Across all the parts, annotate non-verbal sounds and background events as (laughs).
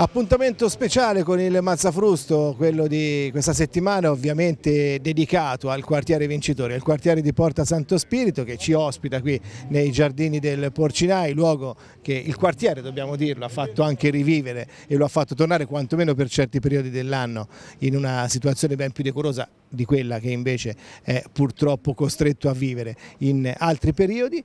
Appuntamento speciale con il Mazzafrusto, quello di questa settimana ovviamente dedicato al quartiere vincitore, al quartiere di Porta Santo Spirito che ci ospita qui nei giardini del Porcinai, luogo che il quartiere, dobbiamo dirlo, ha fatto anche rivivere e lo ha fatto tornare quantomeno per certi periodi dell'anno in una situazione ben più decorosa di quella che invece è purtroppo costretto a vivere in altri periodi.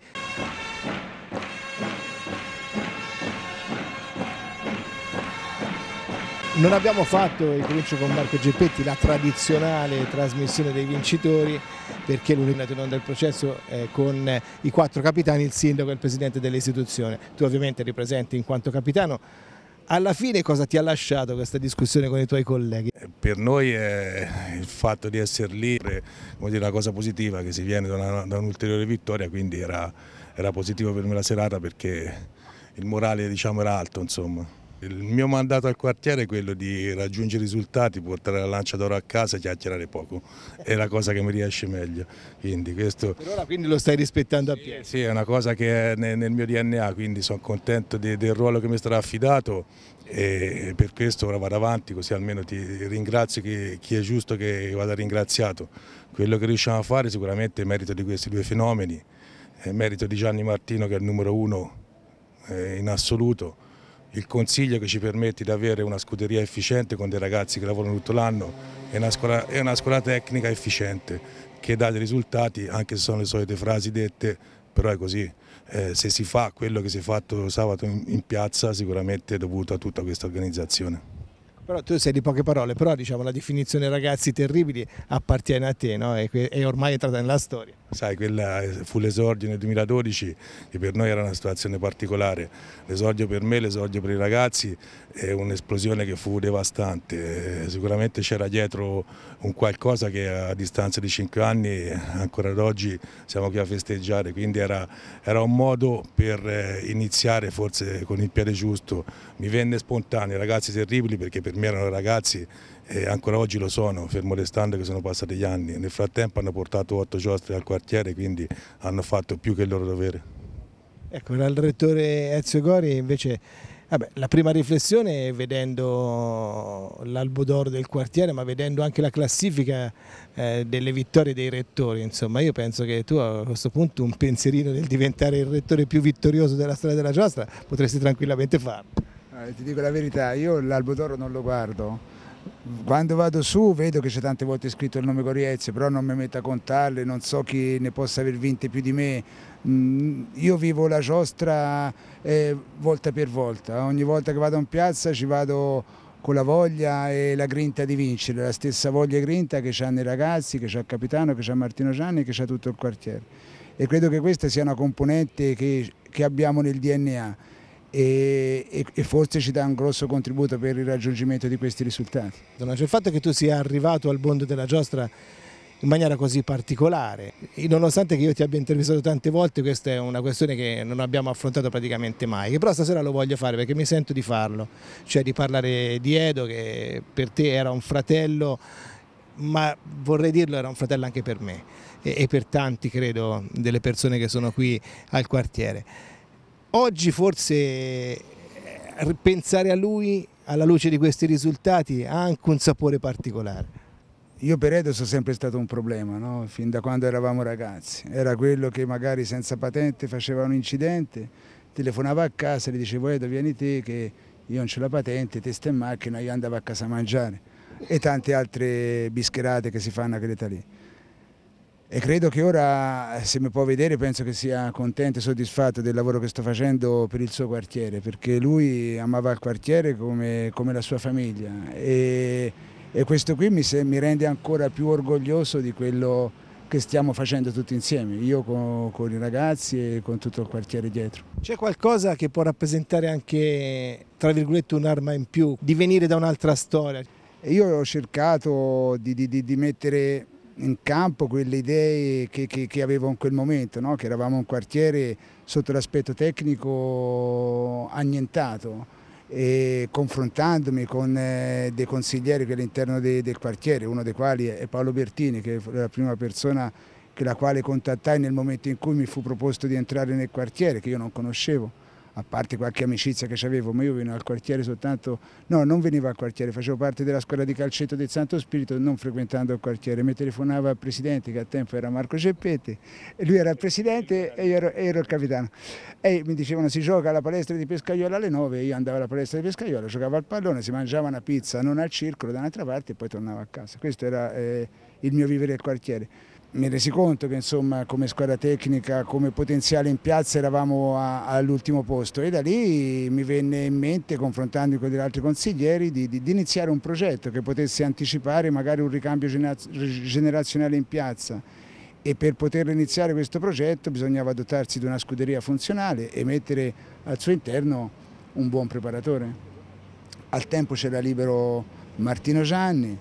Non abbiamo fatto, il comincio con Marco Geppetti, la tradizionale trasmissione dei vincitori perché lui è in non del processo con i quattro capitani, il sindaco e il presidente dell'istituzione. Tu ovviamente eri presente in quanto capitano. Alla fine cosa ti ha lasciato questa discussione con i tuoi colleghi? Eh, per noi è il fatto di essere lì è una cosa positiva che si viene da, un'ulteriore un vittoria, quindi era, era, positivo per me la serata perché il morale diciamo, era alto. Insomma. Il mio mandato al quartiere è quello di raggiungere i risultati, portare la lancia d'oro a casa e chiacchierare poco. È la cosa che mi riesce meglio. Quindi questo... Per ora quindi lo stai rispettando a pieno? Sì, è una cosa che è nel mio DNA, quindi sono contento del ruolo che mi sarà affidato e per questo ora vado avanti, così almeno ti ringrazio chi è giusto che vada ringraziato. Quello che riusciamo a fare sicuramente è merito di questi due fenomeni, è merito di Gianni Martino che è il numero uno eh, in assoluto il consiglio che ci permette di avere una scuderia efficiente con dei ragazzi che lavorano tutto l'anno e una scuola, una scuola tecnica efficiente che dà dei risultati anche se sono le solite frasi dette però è così. Eh, se si fa quello che si è fatto sabato in, in, piazza sicuramente è dovuto a tutta questa organizzazione. Però tu sei di poche parole, però diciamo, la definizione ragazzi terribili appartiene a te, no? è, è ormai entrata nella storia. Sai, quella eh, fu l'esordio nel 2012 che per noi era una situazione particolare. L'esordio per me, l'esordio per i ragazzi è un'esplosione che fu devastante. Eh, sicuramente c'era dietro un qualcosa che a distanza di 5 anni ancora ad oggi siamo qui a festeggiare, quindi era, era un modo per eh, iniziare forse con il piede giusto. Mi venne spontaneo, ragazzi terribili perché per me erano ragazzi e ancora oggi lo sono, fermo restando che sono passati gli anni. Nel frattempo hanno portato otto giostre al quartiere, quindi hanno fatto più che il loro dovere. Ecco, dal rettore Ezio Gori invece vabbè, la prima riflessione è vedendo l'albodoro del quartiere, ma vedendo anche la classifica eh, delle vittorie dei rettori, insomma, io penso che tu a questo punto un pensierino del diventare il rettore più vittorioso della storia della giostra potresti tranquillamente farlo. Eh, ti dico la verità, io l'albodoro non lo guardo quando vado su vedo che c'è tante volte scritto il nome Goriezzi, però non mi metto a contarle, non so chi ne possa aver vinte più di me. Mm, io vivo la giostra eh, volta per volta, ogni volta che vado in piazza ci vado con la voglia e la grinta di vincere, la stessa voglia e grinta che hanno i ragazzi, che c'ha il capitano, che c'ha Martino Gianni, che c'ha tutto il quartiere. E credo che questa sia una componente che, che abbiamo nel DNA e, e, e, forse ci dà un grosso contributo per il raggiungimento di questi risultati. Donaggio, il fatto che tu sia arrivato al mondo della giostra in maniera così particolare. nonostante che io ti abbia intervistato tante volte, questa è una questione che non abbiamo affrontato praticamente mai, che però stasera lo voglio fare perché mi sento di farlo, cioè di parlare di Edo che per te era un fratello, ma vorrei dirlo era un fratello anche per me e, e per tanti credo delle persone che sono qui al quartiere. Oggi forse eh, pensare a lui alla luce di questi risultati ha anche un sapore particolare. Io per Edo sono sempre stato un problema, no? fin da quando eravamo ragazzi. Era quello che magari senza patente faceva un incidente, telefonava a casa, e gli dicevo Edo vieni te che io non ho la patente, testa in macchina, io andavo a casa a mangiare e tante altre bischerate che si fanno a Creta lì e credo che ora, se mi può vedere, penso che sia contento e soddisfatto del lavoro che sto facendo per il suo quartiere, perché lui amava il quartiere come, come la sua famiglia e, e questo qui mi, se, mi, rende ancora più orgoglioso di quello che stiamo facendo tutti insieme, io con, con i ragazzi e con tutto il quartiere dietro. C'è qualcosa che può rappresentare anche, tra virgolette, un'arma in più, di venire da un'altra storia? Io ho cercato di, di, di, di mettere in campo quelle idee che, che, che, avevo in quel momento, no? che eravamo un quartiere sotto l'aspetto tecnico annientato e confrontandomi con eh, dei consiglieri che all'interno de, del quartiere, uno dei quali è Paolo Bertini, che è la prima persona che la quale contattai nel momento in cui mi fu proposto di entrare nel quartiere, che io non conoscevo a parte qualche amicizia che avevo, ma io venivo al quartiere soltanto, no, non venivo al quartiere, facevo parte della scuola di calcetto del Santo Spirito, non frequentando il quartiere, mi telefonava il presidente, che a tempo era Marco Ceppetti, lui era il presidente e io ero, ero, il capitano, e mi dicevano si gioca alla palestra di Pescaiola alle 9, io andavo alla palestra di Pescaiola, giocavo al pallone, si mangiava una pizza, non al circolo, da un'altra parte e poi tornavo a casa, questo era eh, il mio vivere al quartiere mi resi conto che insomma, come squadra tecnica, come potenziale in piazza eravamo all'ultimo posto e da lì mi venne in mente, confrontandomi con gli altri consiglieri, di, di, di, iniziare un progetto che potesse anticipare magari un ricambio generazionale in piazza e per poter iniziare questo progetto bisognava adottarsi di una scuderia funzionale e mettere al suo interno un buon preparatore. Al tempo c'era libero Martino Gianni,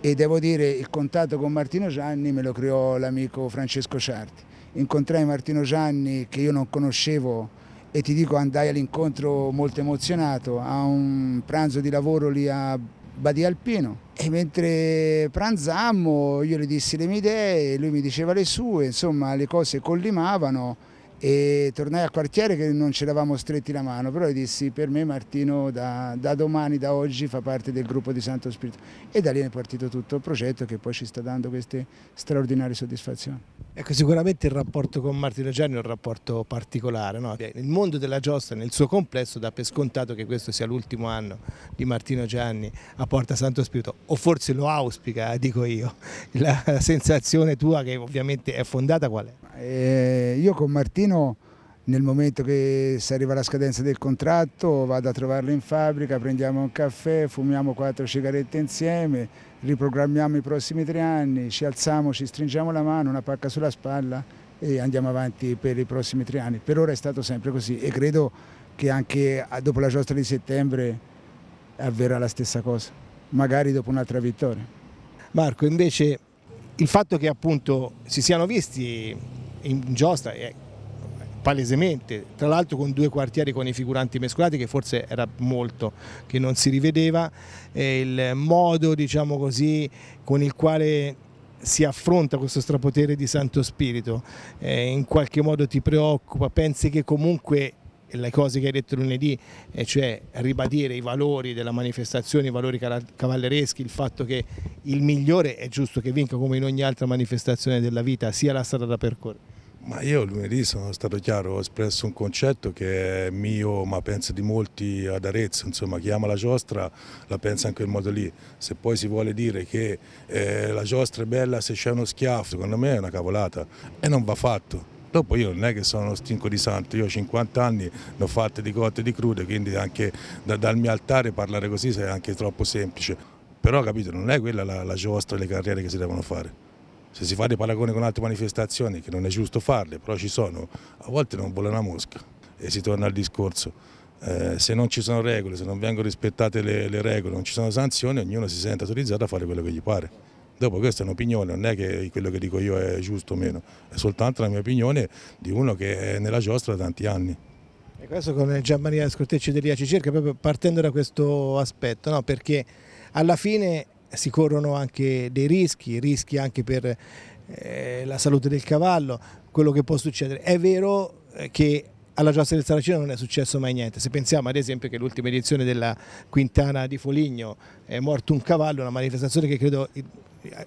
e devo dire il contatto con Martino Gianni me lo creò l'amico Francesco Ciarti. Incontrai Martino Gianni che io non conoscevo e ti dico andai all'incontro molto emozionato a un pranzo di lavoro lì a Badia Alpino e mentre pranzammo io gli dissi le mie idee, lui mi diceva le sue, insomma le cose collimavano e tornai al quartiere che non ce l'avamo stretti la mano, però gli dissi per me Martino da, da, domani, da oggi fa parte del gruppo di Santo Spirito e da lì è partito tutto il progetto che poi ci sta dando queste straordinarie soddisfazioni. Ecco, sicuramente il rapporto con Martino Gianni è un rapporto particolare. No? Il mondo della giostra nel suo complesso dà per scontato che questo sia l'ultimo anno di Martino Gianni a Porta Santo Spirito, o forse lo auspica, eh, dico io. (laughs) La sensazione tua, che ovviamente è fondata, qual è? Eh, io con Martino nel momento che si arriva alla scadenza del contratto vado a trovarlo in fabbrica, prendiamo un caffè, fumiamo quattro sigarette insieme, riprogrammiamo i prossimi tre anni, ci alziamo, ci stringiamo la mano, una pacca sulla spalla e andiamo avanti per i prossimi tre anni. Per ora è stato sempre così e credo che anche ah, dopo la giostra di settembre avverrà la stessa cosa, magari dopo un'altra vittoria. Marco, invece il fatto che appunto si siano visti in giostra, palesemente, tra l'altro con due quartieri con i figuranti mescolati che forse era molto che non si rivedeva, il modo diciamo così con il quale si affronta questo strapotere di Santo Spirito, eh, in qualche modo ti preoccupa, pensi che comunque le cose che hai detto lunedì, eh, cioè ribadire i valori della manifestazione, i valori cavallereschi, il fatto che il migliore è giusto che vinca come in ogni altra manifestazione della vita, sia la strada da percorrere. Ma io lunedì sono stato chiaro, ho espresso un concetto che è mio, ma penso di molti ad Arezzo, insomma chi ama la giostra la pensa in quel modo lì. Se poi si vuole dire che eh, la giostra è bella se c'è uno schiaffo, secondo me è una cavolata e non va fatto. Dopo io non è che sono uno stinco di santo, io ho 50 anni, ne ho fatte di cotte e di crude, quindi anche da, dal mio altare parlare così è anche troppo semplice. Però capito, non è quella la, la giostra e le carriere che si devono fare. Se si fa dei paragoni con altre manifestazioni, che non è giusto farle, però ci sono, a volte non vuole una mosca e si torna al discorso. Eh, se non ci sono regole, se non vengono rispettate le, le regole, non ci sono sanzioni, ognuno si sente autorizzato a fare quello che gli pare. Dopo questa è un'opinione, non è che quello che dico io è giusto o meno, è soltanto la mia opinione di uno che è nella giostra da tanti anni. E questo con Gianmaria Scortecci dell'IA ci cerca proprio partendo da questo aspetto, no? perché alla fine si corrono anche dei rischi, rischi anche per eh, la salute del cavallo, quello che può succedere. È vero eh, che alla giostra del Saraceno non è successo mai niente. Se pensiamo ad esempio che l'ultima edizione della Quintana di Foligno è morto un cavallo, una manifestazione che credo eh,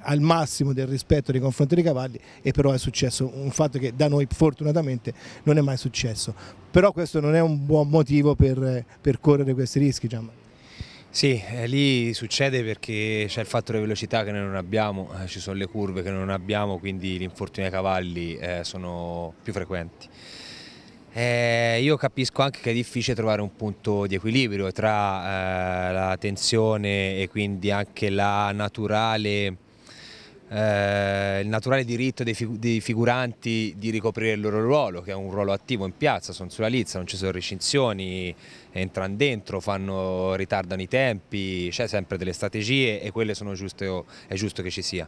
al massimo del rispetto nei confronti dei cavalli e però è successo un fatto che da noi fortunatamente non è mai successo. Però questo non è un buon motivo per, eh, per correre questi rischi. Gianmarco. Sì, eh, lì succede perché c'è il fattore velocità che noi non abbiamo, eh, ci sono le curve che non abbiamo, quindi gli infortuni ai cavalli eh, sono più frequenti. Eh, io capisco anche che è difficile trovare un punto di equilibrio tra eh, la tensione e quindi anche la naturale eh, il naturale diritto dei, figu dei, figuranti di ricoprire il loro ruolo, che è un ruolo attivo in piazza, sono sulla lizza, non ci sono recinzioni, entrano dentro, fanno, ritardano i tempi, c'è sempre delle strategie e quelle sono giuste, oh, è giusto che ci sia.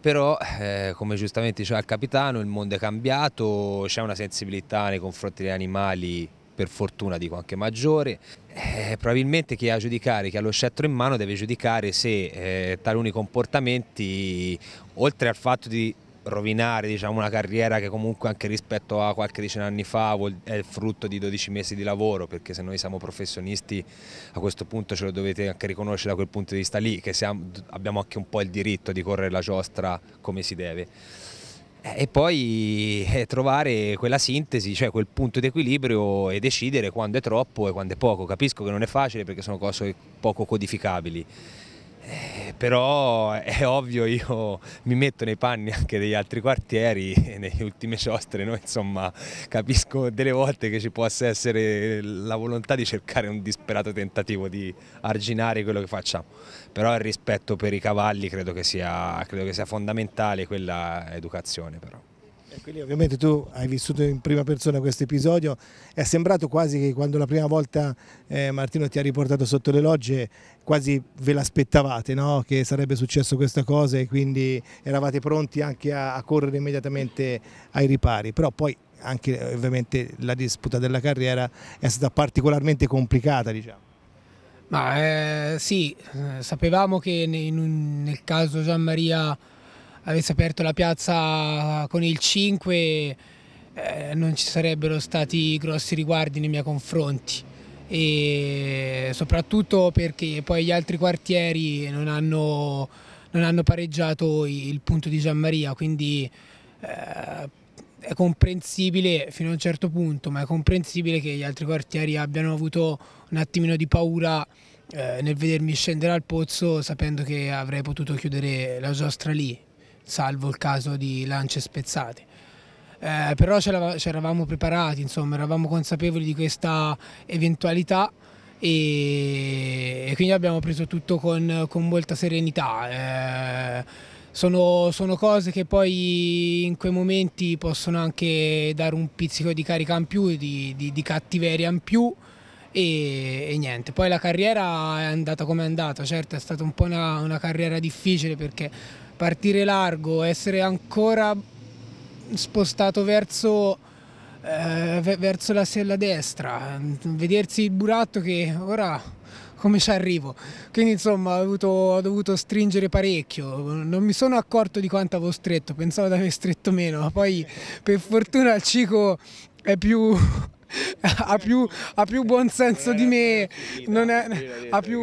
Però, eh, come giustamente diceva il capitano, il mondo è cambiato, c'è una sensibilità nei confronti degli animali per fortuna dico anche maggiore, eh, probabilmente chi ha a giudicare, chi ha lo scettro in mano deve giudicare se eh, taluni comportamenti, oltre al fatto di rovinare diciamo, una carriera che comunque anche rispetto a qualche decina anni fa è il frutto di 12 mesi di lavoro perché se noi siamo professionisti a questo punto ce lo dovete anche riconoscere da quel punto di vista lì che siamo, abbiamo anche un po' il diritto di correre la giostra come si deve. Eh, e poi eh, trovare quella sintesi, cioè quel punto di equilibrio e decidere quando è troppo e quando è poco. Capisco che non è facile perché sono cose poco codificabili. Eh, però è ovvio, io mi metto nei panni anche degli altri quartieri e nelle ultime ciostre, no? insomma, capisco delle volte che ci possa essere la volontà di cercare un disperato tentativo di arginare quello che facciamo, però il rispetto per i cavalli credo che sia, credo che sia fondamentale quella educazione però quindi ovviamente tu hai vissuto in prima persona questo episodio, è sembrato quasi che quando la prima volta eh, Martino ti ha riportato sotto le logge quasi ve l'aspettavate, no? che sarebbe successo questa cosa e quindi eravate pronti anche a, a correre immediatamente ai ripari, però poi anche ovviamente la disputa della carriera è stata particolarmente complicata diciamo. Ma eh, sì, eh, sapevamo che nei, nel caso Gian Maria avesse aperto la piazza con il 5 eh, non ci sarebbero stati grossi riguardi nei miei confronti e soprattutto perché poi gli altri quartieri non hanno, non hanno pareggiato il punto di Gianmaria quindi eh, è comprensibile fino a un certo punto ma è comprensibile che gli altri quartieri abbiano avuto un attimino di paura eh, nel vedermi scendere al pozzo sapendo che avrei potuto chiudere la giostra lì salvo il caso di lance spezzate. Eh, però ci eravamo preparati, insomma, eravamo consapevoli di questa eventualità e, e quindi abbiamo preso tutto con, con molta serenità. Eh, sono, sono, cose che poi in quei momenti possono anche dare un pizzico di carica in più, di, di, di cattiveria in più e, e, niente. Poi la carriera è andata come è andata, certo è stata un po' una, una carriera difficile perché partire largo, essere ancora spostato verso, eh, verso la sella destra, vedersi il buratto che ora come ci arrivo. Quindi insomma ho, avuto, ho dovuto stringere parecchio, non mi sono accorto di quanto avevo stretto, pensavo di aver stretto meno, poi per fortuna il Cico è più... (laughs) ha, più, ha più buon senso di me, non è, ha più,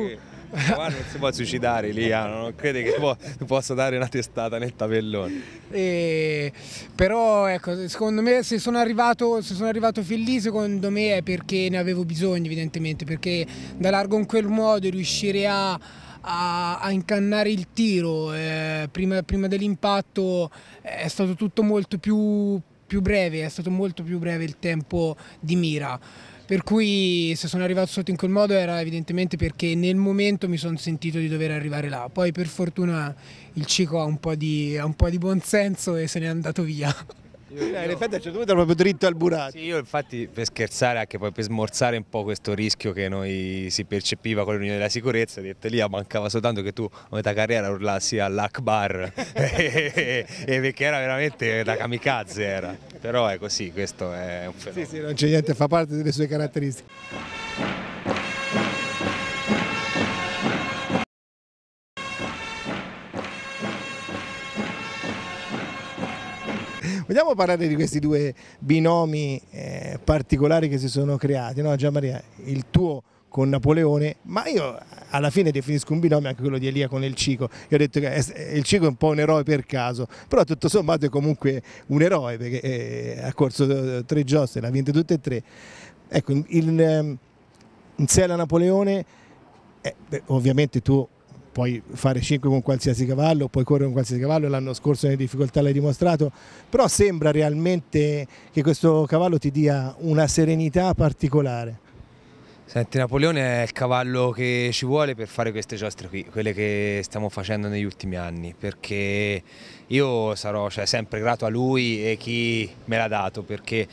Qua non si può suicidare lì, non crede che può, possa dare una testata nel tabellone. E, però ecco, secondo me se sono, arrivato, se sono arrivato fin lì secondo me è perché ne avevo bisogno evidentemente, perché da largo in quel modo riuscire a a, incannare il tiro eh, prima, prima dell'impatto eh, è stato tutto molto più, più breve, è stato molto più breve il tempo di mira per cui se sono arrivato sotto in quel modo era evidentemente perché nel momento mi sono sentito di dover arrivare là, poi per fortuna il Cico ha un po' di, ha un po di buon senso e se n'è andato via. Io, in effetti a un certo punto era proprio dritto al burato. Sì, io infatti per scherzare, anche poi per smorzare un po' questo rischio che noi si percepiva con l'Unione della Sicurezza, ho detto lì mancava soltanto che tu a metà carriera urlassi all'Akbar, (laughs) (laughs) e perché era veramente da kamikaze era. Però è così, questo è un fenomeno. Sì, sì, non c'è niente, fa parte delle sue caratteristiche. Vogliamo parlare di questi due binomi eh, particolari che si sono creati, no? Maria, il tuo con Napoleone, ma io alla fine definisco un binomio anche quello di Elia con il Cico. Io ho detto che il Cico è un po' un eroe per caso, però tutto sommato è comunque un eroe perché eh, ha corso eh, tre giostre, l'ha vinto tutte e tre. Ecco, ehm, in, in, in Napoleone, eh, beh, ovviamente tu puoi fare 5 con qualsiasi cavallo, puoi correre con qualsiasi cavallo, l'anno scorso nelle difficoltà l'hai dimostrato, però sembra realmente che questo cavallo ti dia una serenità particolare. Senti, Napoleone è il cavallo che ci vuole per fare queste giostre qui, quelle che stiamo facendo negli ultimi anni, perché io sarò cioè, sempre grato a lui e chi me l'ha dato, perché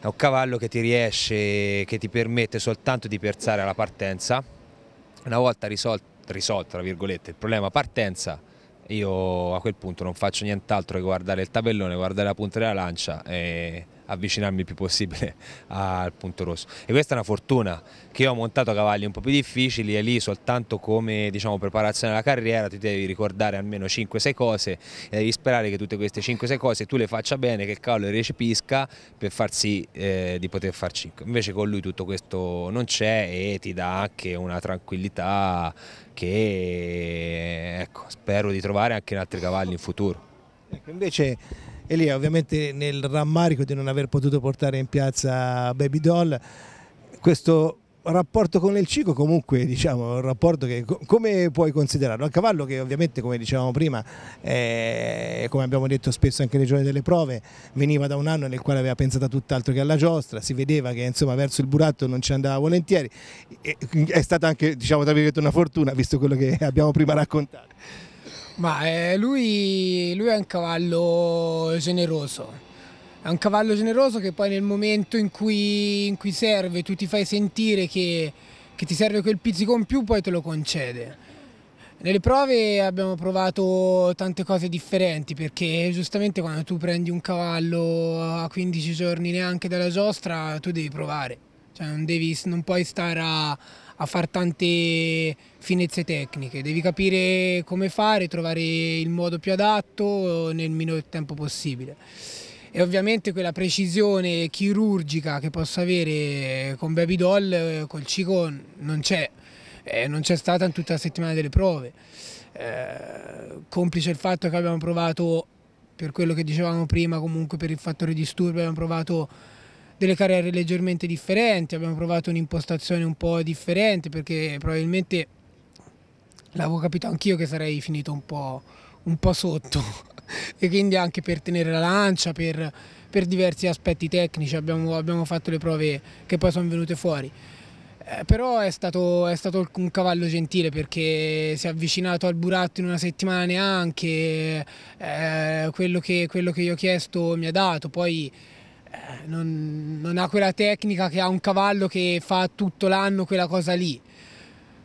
è un cavallo che ti riesce, che ti permette soltanto di piazzare alla partenza, una volta risolto risolto tra virgolette il problema partenza io a quel punto non faccio nient'altro che guardare il tabellone, guardare la punta della lancia e avvicinarmi il più possibile (laughs) al punto rosso. E questa è una fortuna che io ho montato cavalli un po' più difficili e lì soltanto come diciamo, preparazione alla carriera ti devi ricordare almeno 5-6 cose e devi sperare che tutte queste 5-6 cose tu le faccia bene, che il cavallo le recepisca per far sì eh, di poter far 5. Invece con lui tutto questo non c'è e ti dà anche una tranquillità che ecco, spero di trovare anche in altri cavalli in futuro. Ecco, invece e lì ovviamente nel rammarico di non aver potuto portare in piazza Baby Doll, questo rapporto con il Cico comunque diciamo un rapporto che come puoi considerarlo? A cavallo che ovviamente come dicevamo prima eh, come abbiamo detto spesso anche nei giorni delle prove veniva da un anno nel quale aveva pensato a tutt'altro che alla giostra si vedeva che insomma verso il buratto non ci andava volentieri e, è stata anche diciamo tra virgolette una fortuna visto quello che abbiamo prima raccontato ma eh, lui, lui è un cavallo generoso, è un cavallo generoso che poi nel momento in cui, in cui serve tu ti fai sentire che, che, ti serve quel pizzico in più poi te lo concede. Nelle prove abbiamo provato tante cose differenti perché giustamente quando tu prendi un cavallo a 15 giorni neanche dalla giostra tu devi provare, cioè non, devi, non puoi stare a, a fare tante finezze tecniche, devi capire come fare, trovare il modo più adatto nel minor tempo possibile. E ovviamente quella precisione chirurgica che posso avere con Baby Doll, col Cico non c'è, eh, non c'è stata in tutta la settimana delle prove. Eh, complice il fatto che abbiamo provato, per quello che dicevamo prima, comunque per il fattore disturbo, abbiamo provato delle carriere leggermente differenti, abbiamo provato un'impostazione un po' differente perché probabilmente l'avevo capito anch'io che sarei finito un po', un po sotto (laughs) e quindi anche per tenere la lancia, per, per diversi aspetti tecnici abbiamo, abbiamo, fatto le prove che poi sono venute fuori. Eh, però è stato, è stato, un cavallo gentile perché si è avvicinato al buratto in una settimana neanche, eh, quello, che, quello, che, io ho chiesto mi ha dato, poi eh, non, non ha quella tecnica che ha un cavallo che fa tutto l'anno quella cosa lì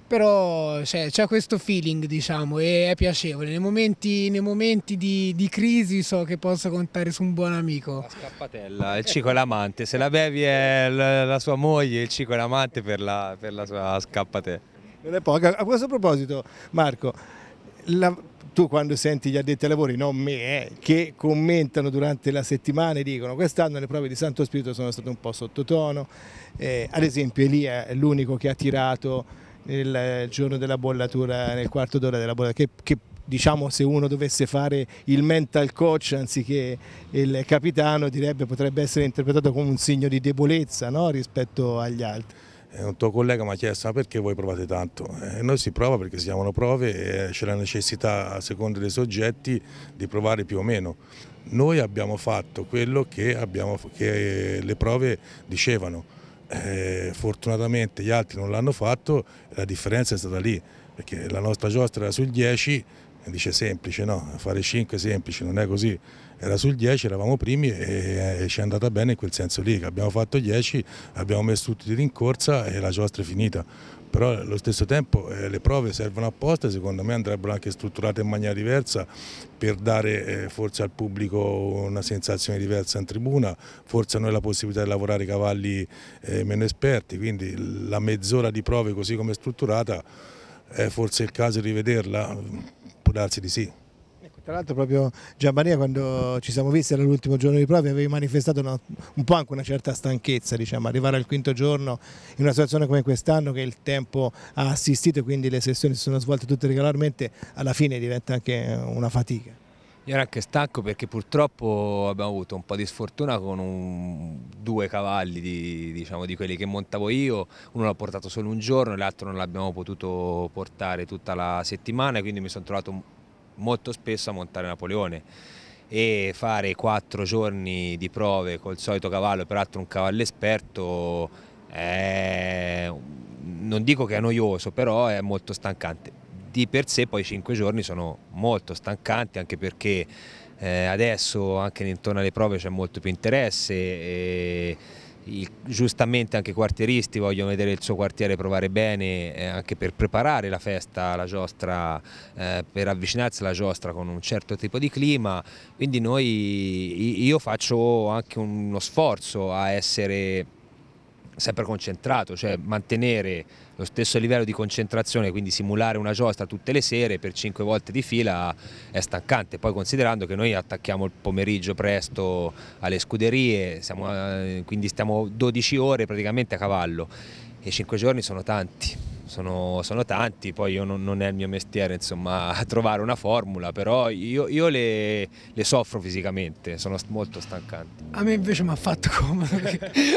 però c'è, cioè, questo feeling diciamo e è piacevole nei momenti, nei momenti di, di, crisi so che posso contare su un buon amico la scappatella, il cico è l'amante se la bevi è la sua moglie il cico è l'amante per la, per la sua scappatella a questo proposito Marco la, tu quando senti gli addetti ai lavori, non me, eh, che commentano durante la settimana e dicono quest'anno le prove di Santo Spirito sono state un po' sottotono, eh, ad esempio Elia è l'unico che ha tirato il giorno della bollatura, nel quarto d'ora della bollatura, che, che diciamo se uno dovesse fare il mental coach anziché il capitano direbbe potrebbe essere interpretato come un segno di debolezza no? rispetto agli altri. Un tuo collega mi ha chiesto perché voi provate tanto? E eh, noi si prova perché si chiamano prove e c'è la necessità a seconda dei soggetti di provare più o meno. Noi abbiamo fatto quello che, abbiamo, che le prove dicevano eh, fortunatamente gli altri non l'hanno fatto, la differenza è stata lì, perché la nostra giostra era sul 10 dice semplice, no, fare 5 semplice, non è così, era sul 10, eravamo primi e, ci è andata bene in quel senso lì, abbiamo fatto 10, abbiamo messo tutti in corsa e la giostra è finita, però allo stesso tempo eh, le prove servono apposta, secondo me andrebbero anche strutturate in maniera diversa per dare eh, forse al pubblico una sensazione diversa in tribuna, forse a noi la possibilità di lavorare i cavalli eh, meno esperti, quindi la mezz'ora di prove così come strutturata è forse il caso di rivederla darsi di sì. Ecco, tra l'altro proprio Giambania quando ci siamo visti era l'ultimo giorno di prove avevi manifestato una, un po' anche una certa stanchezza diciamo, arrivare al quinto giorno in una situazione come quest'anno che il tempo ha assistito e quindi le sessioni si sono svolte tutte regolarmente alla fine diventa anche una fatica. Io ero anche stanco perché purtroppo abbiamo avuto un po' di sfortuna con un, due cavalli di, diciamo, di, quelli che montavo io, uno l'ho portato solo un giorno e l'altro non l'abbiamo potuto portare tutta la settimana quindi mi sono trovato molto spesso a montare Napoleone e fare quattro giorni di prove col solito cavallo, peraltro un cavallo esperto, è, non dico che è noioso però è molto stancante di per sé poi i 5 giorni sono molto stancanti anche perché eh, adesso anche intorno alle prove c'è molto più interesse e, il, giustamente anche i quartieristi vogliono vedere il suo quartiere provare bene eh, anche per preparare la festa alla giostra, eh, per avvicinarsi alla giostra con un certo tipo di clima, quindi noi, io faccio anche uno sforzo a essere sempre concentrato, cioè mantenere lo stesso livello di concentrazione, quindi simulare una giostra tutte le sere per 5 volte di fila è stancante, poi considerando che noi attacchiamo il pomeriggio presto alle scuderie, siamo, eh, quindi stiamo 12 ore praticamente a cavallo e 5 giorni sono tanti sono, sono tanti, poi non, non, è il mio mestiere insomma, (laughs) trovare una formula, però io, io le, le, soffro fisicamente, sono molto stancanti. A me invece mi ha fatto comodo (laughs)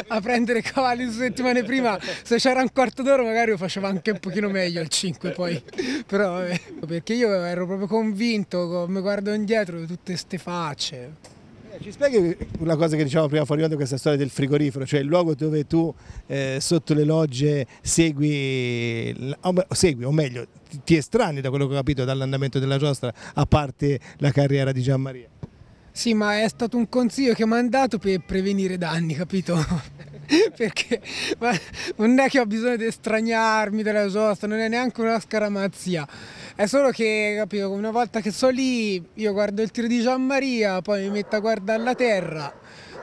a prendere cavalli due settimane prima, se c'era un quarto d'ora magari lo facevo anche un pochino meglio al 5 poi, però perché io ero proprio convinto, mi guardo indietro di tutte queste facce. Eh, ci spieghi una cosa che dicevamo prima fuori onda, questa storia del frigorifero, cioè il luogo dove tu eh, sotto le logge segui, segui, o meglio, ti estranei da quello che ho capito dall'andamento della giostra, a parte la carriera di Gianmaria. Sì, ma è stato un consiglio che mi hanno dato per prevenire danni, capito? (laughs) perché non è che ho bisogno di estraniarmi della sosta, non è neanche una scaramazia. È solo che, capito, una volta che sono lì, io guardo il tiro di Gian Maria, poi mi metto a guardare la terra,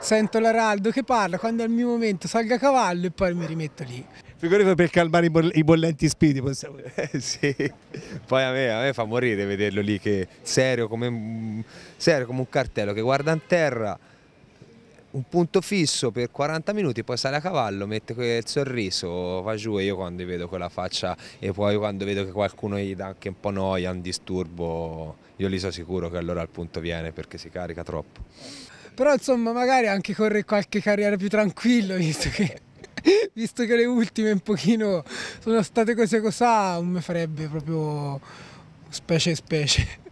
sento l'Araldo che parla, quando è il mio momento salgo a cavallo e poi mi rimetto lì. Frigorifero per calmare i, bollenti spiriti, possiamo (laughs) Eh, sì, poi a me, a me, fa morire vederlo lì, che serio come, serio come un cartello, che guarda in terra un punto fisso per 40 minuti, poi sale a cavallo, mette quel sorriso, va giù e io quando vedo quella faccia e poi quando vedo che qualcuno gli dà anche un po' noia, un disturbo, io lì so sicuro che allora il punto viene perché si carica troppo. Però insomma magari anche corre qualche carriera più tranquillo visto che, (laughs) visto che le ultime un pochino sono state cose così, mi farebbe proprio specie specie.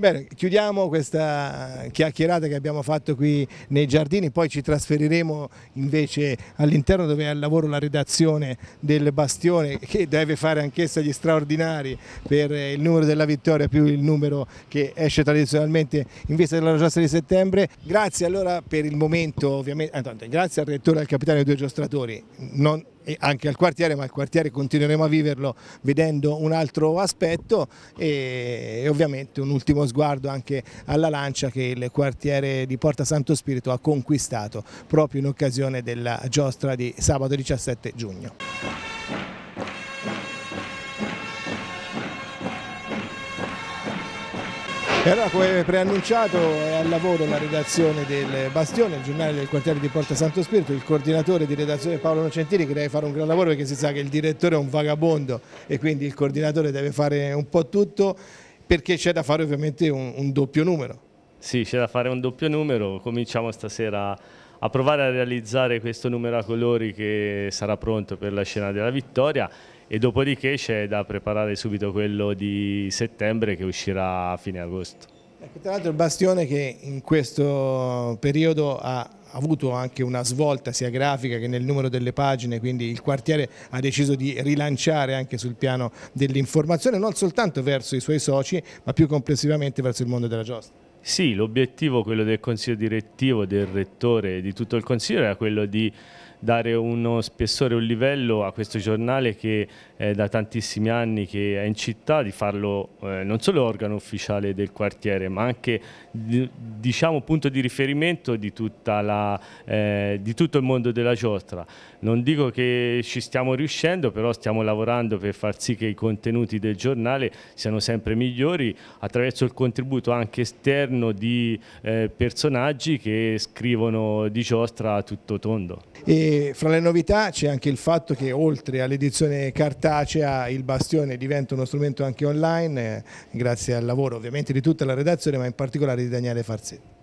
Bene, chiudiamo questa chiacchierata che abbiamo fatto qui nei giardini, poi ci trasferiremo invece all'interno dove è al lavoro la redazione del Bastione che deve fare anch'essa gli straordinari per il numero della vittoria più il numero che esce tradizionalmente in vista della giostra di settembre. Grazie allora per il momento, ovviamente, ah, grazie al rettore e al capitano dei due giostratori. Non anche al quartiere, ma il quartiere continueremo a viverlo vedendo un altro aspetto e, e ovviamente un ultimo sguardo anche alla Lancia che il quartiere di Porta Santo Spirito ha conquistato proprio in occasione della giostra di sabato 17 giugno. E allora come preannunciato è al lavoro la redazione del Bastione, il giornale del quartiere di Porta Santo Spirito, il coordinatore di redazione Paolo Nocentini che deve fare un gran lavoro perché si sa che il direttore è un vagabondo e quindi il coordinatore deve fare un po' tutto perché c'è da fare ovviamente un, un doppio numero. Sì, c'è da fare un doppio numero, cominciamo stasera a provare a realizzare questo numero a colori che sarà pronto per la scena della vittoria e dopodiché c'è da preparare subito quello di settembre che uscirà a fine agosto. Ecco, tra l'altro il Bastione che in questo periodo ha avuto anche una svolta sia grafica che nel numero delle pagine, quindi il quartiere ha deciso di rilanciare anche sul piano dell'informazione, non soltanto verso i suoi soci, ma più complessivamente verso il mondo della giostra. Sì, l'obiettivo, quello del consiglio direttivo, del rettore e di tutto il consiglio era quello di dare uno spessore, un livello a questo giornale che eh, da tantissimi anni che è in città, di farlo eh, non solo organo ufficiale del quartiere, ma anche diciamo, punto di riferimento di, la, eh, di tutto il mondo della giostra. Non dico che ci stiamo riuscendo, però stiamo lavorando per far sì che i contenuti del giornale siano sempre migliori attraverso il contributo anche esterno di eh, personaggi che scrivono di giostra a tutto tondo. E fra le novità c'è anche il fatto che oltre all'edizione cartacea cartacea il bastione diventa uno strumento anche online, eh, grazie al lavoro ovviamente di tutta la redazione, ma in particolare di Daniele Farzetti.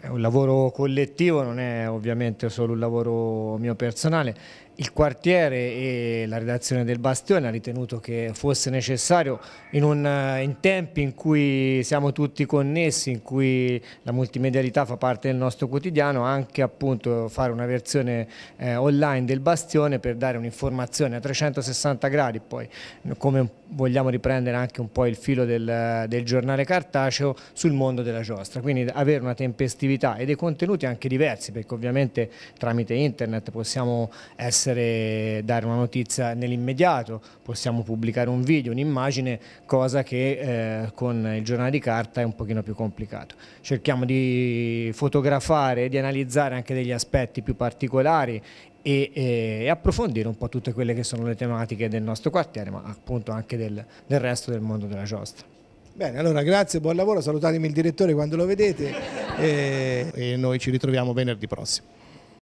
È un lavoro collettivo, non è ovviamente solo un lavoro mio personale il quartiere e la redazione del Bastione ha ritenuto che fosse necessario in, un, eh, in, tempi in cui siamo tutti connessi, in cui la multimedialità fa parte del nostro quotidiano, anche appunto fare una versione eh, online del Bastione per dare un'informazione a 360 gradi, poi come vogliamo riprendere anche un po' il filo del, del giornale cartaceo sul mondo della giostra, quindi avere una tempestività e dei contenuti anche diversi perché ovviamente tramite internet possiamo essere essere dare una notizia nell'immediato, possiamo pubblicare un video, un'immagine, cosa che eh, con il giornale di carta è un pochino più complicato. Cerchiamo di fotografare e di analizzare anche degli aspetti più particolari e, e, approfondire un po' tutte quelle che sono le tematiche del nostro quartiere, ma appunto anche del, del resto del mondo della giostra. Bene, allora grazie, buon lavoro, salutatemi il direttore quando lo vedete (laughs) e, e noi ci ritroviamo venerdì prossimo.